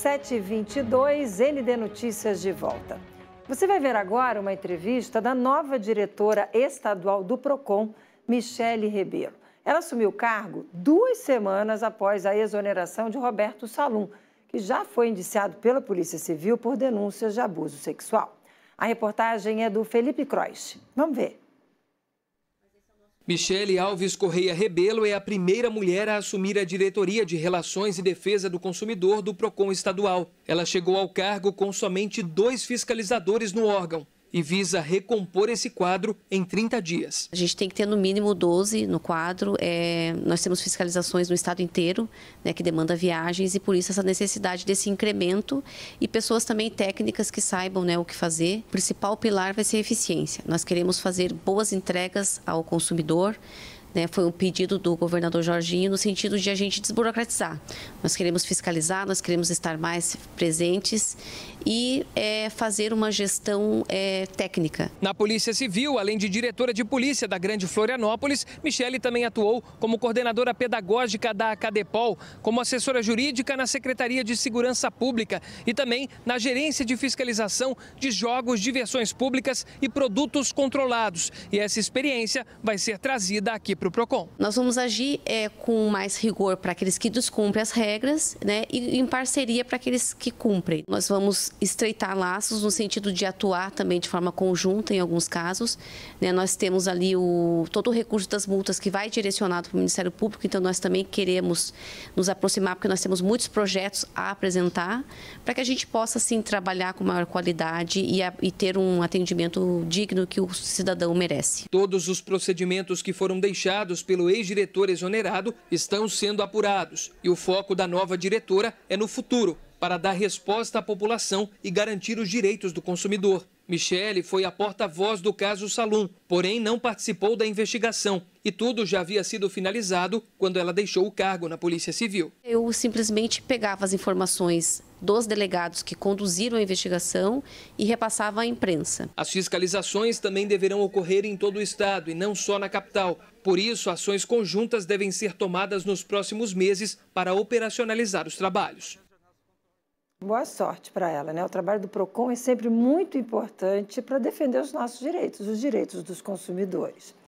7h22, ND Notícias de volta. Você vai ver agora uma entrevista da nova diretora estadual do PROCON, Michele Ribeiro. Ela assumiu o cargo duas semanas após a exoneração de Roberto Salum, que já foi indiciado pela Polícia Civil por denúncias de abuso sexual. A reportagem é do Felipe Croix. Vamos ver. Michele Alves Correia Rebelo é a primeira mulher a assumir a diretoria de Relações e Defesa do Consumidor do PROCON estadual. Ela chegou ao cargo com somente dois fiscalizadores no órgão e visa recompor esse quadro em 30 dias. A gente tem que ter no mínimo 12 no quadro. É, nós temos fiscalizações no estado inteiro, né, que demanda viagens, e por isso essa necessidade desse incremento e pessoas também técnicas que saibam né, o que fazer. O principal pilar vai ser a eficiência. Nós queremos fazer boas entregas ao consumidor. Né, foi um pedido do governador Jorginho no sentido de a gente desburocratizar. Nós queremos fiscalizar, nós queremos estar mais presentes e é, fazer uma gestão é, técnica. Na Polícia Civil, além de diretora de polícia da Grande Florianópolis, Michele também atuou como coordenadora pedagógica da Acadepol, como assessora jurídica na Secretaria de Segurança Pública e também na gerência de fiscalização de jogos, diversões públicas e produtos controlados. E essa experiência vai ser trazida aqui para o PROCON. Nós vamos agir é, com mais rigor para aqueles que descumprem as regras né, e em parceria para aqueles que cumprem. Nós vamos estreitar laços no sentido de atuar também de forma conjunta em alguns casos. Né? Nós temos ali o, todo o recurso das multas que vai direcionado para o Ministério Público, então nós também queremos nos aproximar, porque nós temos muitos projetos a apresentar, para que a gente possa, assim, trabalhar com maior qualidade e, a, e ter um atendimento digno que o cidadão merece. Todos os procedimentos que foram deixados pelo ex-diretor exonerado estão sendo apurados e o foco da nova diretora é no futuro, para dar resposta à população e garantir os direitos do consumidor. Michele foi a porta-voz do caso Salum, porém não participou da investigação e tudo já havia sido finalizado quando ela deixou o cargo na Polícia Civil. Eu simplesmente pegava as informações dos delegados que conduziram a investigação e repassava à imprensa. As fiscalizações também deverão ocorrer em todo o estado e não só na capital. Por isso, ações conjuntas devem ser tomadas nos próximos meses para operacionalizar os trabalhos. Boa sorte para ela, né? O trabalho do Procon é sempre muito importante para defender os nossos direitos, os direitos dos consumidores.